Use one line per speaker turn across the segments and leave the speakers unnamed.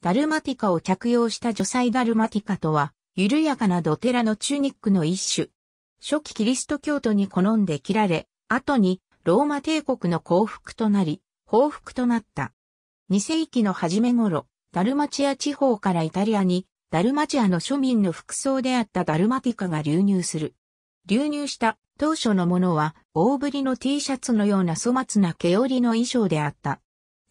ダルマティカを着用した女祭ダルマティカとは、緩やかなドテラのチュニックの一種。初期キリスト教徒に好んで着られ、後にローマ帝国の降伏となり、報復となった。2世紀の初め頃、ダルマチア地方からイタリアに、ダルマチアの庶民の服装であったダルマティカが流入する。流入した当初のものは、大ぶりの T シャツのような粗末な毛織の衣装であった。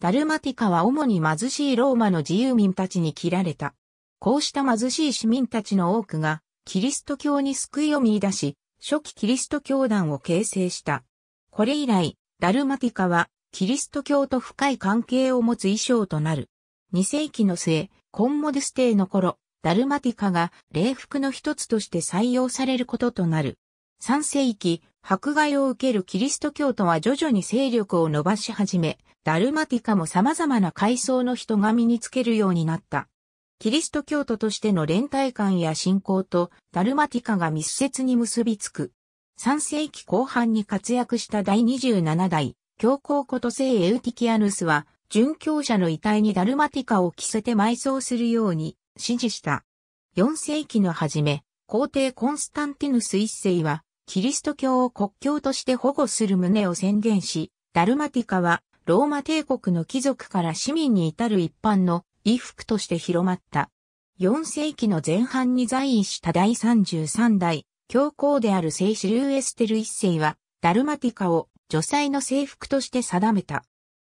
ダルマティカは主に貧しいローマの自由民たちに切られた。こうした貧しい市民たちの多くが、キリスト教に救いを見出し、初期キリスト教団を形成した。これ以来、ダルマティカは、キリスト教と深い関係を持つ衣装となる。2世紀の末、コンモデス帝の頃、ダルマティカが礼服の一つとして採用されることとなる。3世紀、迫害を受けるキリスト教徒は徐々に勢力を伸ばし始め、ダルマティカも様々な階層の人が身につけるようになった。キリスト教徒としての連帯感や信仰とダルマティカが密接に結びつく。3世紀後半に活躍した第27代、教皇こと聖エウティキアヌスは、殉教者の遺体にダルマティカを着せて埋葬するように指示した。4世紀の初め、皇帝コンスタンティヌス一世は、キリスト教を国教として保護する旨を宣言し、ダルマティカはローマ帝国の貴族から市民に至る一般の衣服として広まった。4世紀の前半に在位した第33代、教皇である聖主流エステル一世は、ダルマティカを女祭の制服として定めた。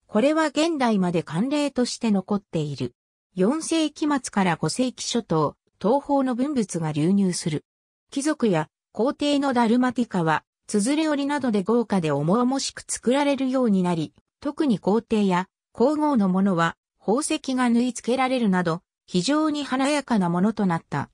これは現代まで慣例として残っている。4世紀末から5世紀初頭、東方の文物が流入する。貴族や皇帝のダルマティカは、綴れ織りなどで豪華で重々しく作られるようになり、特に皇帝や皇后のものは宝石が縫い付けられるなど非常に華やかなものとなった。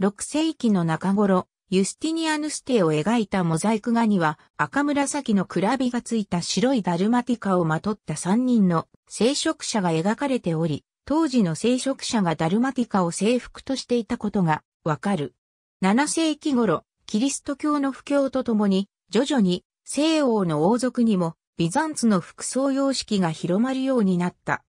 6世紀の中頃、ユスティニアヌステを描いたモザイク画には赤紫のくらびがついた白いダルマティカをまとった3人の聖職者が描かれており、当時の聖職者がダルマティカを征服としていたことがわかる。7世紀頃、キリスト教の布教とともに、徐々に西欧の王族にもビザンツの服装様式が広まるようになった。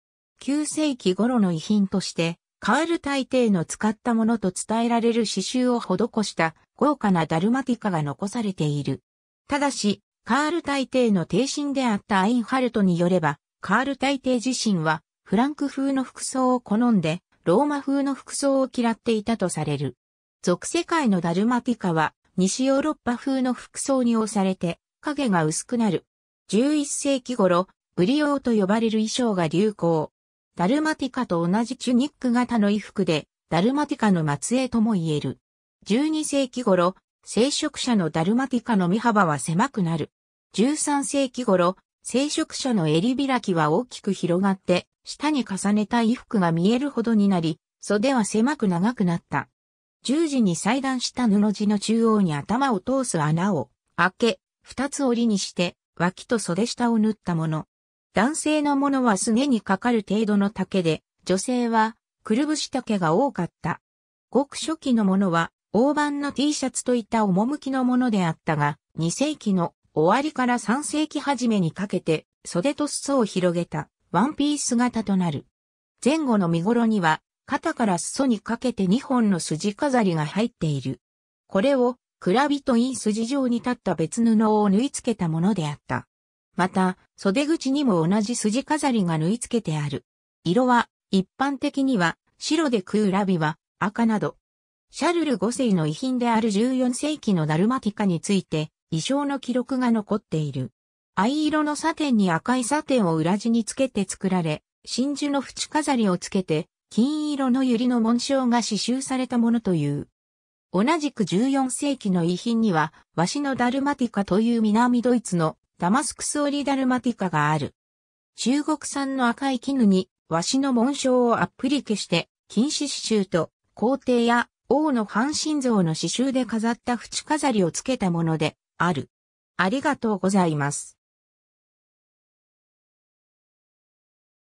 9世紀頃の遺品として、カール大帝の使ったものと伝えられる刺繍を施した豪華なダルマティカが残されている。ただし、カール大帝の帝神であったアインハルトによれば、カール大帝自身はフランク風の服装を好んで、ローマ風の服装を嫌っていたとされる。俗世界のダルマティカは、西ヨーロッパ風の服装に押されて、影が薄くなる。11世紀頃、ブリオーと呼ばれる衣装が流行。ダルマティカと同じチュニック型の衣服で、ダルマティカの末裔とも言える。12世紀頃、聖職者のダルマティカの身幅は狭くなる。13世紀頃、聖職者の襟開きは大きく広がって、下に重ねた衣服が見えるほどになり、袖は狭く長くなった。十字に裁断した布地の中央に頭を通す穴を開け、二つ折りにして、脇と袖下を縫ったもの。男性のものはすねにかかる程度の丈で、女性は、くるぶし丈が多かった。ごく初期のものは、大判の T シャツといった趣のものであったが、2世紀の終わりから3世紀初めにかけて、袖と裾を広げた、ワンピース型となる。前後の見頃には、肩から裾にかけて2本の筋飾りが入っている。これを、蔵人院筋状に立った別布を縫い付けたものであった。また、袖口にも同じ筋飾りが縫い付けてある。色は、一般的には、白で食うラビは、赤など。シャルル5世の遺品である14世紀のダルマティカについて、衣装の記録が残っている。藍色のサテンに赤いサテンを裏地につけて作られ、真珠の縁飾りをつけて、金色の百合の紋章が刺繍されたものという。同じく14世紀の遺品には、シのダルマティカという南ドイツのダマスクスオリダルマティカがある。中国産の赤い絹に、シの紋章をアップリケして、禁止刺繍と皇帝や王の半身像の刺繍で飾った縁飾りをつけたものである。ありがとうございます。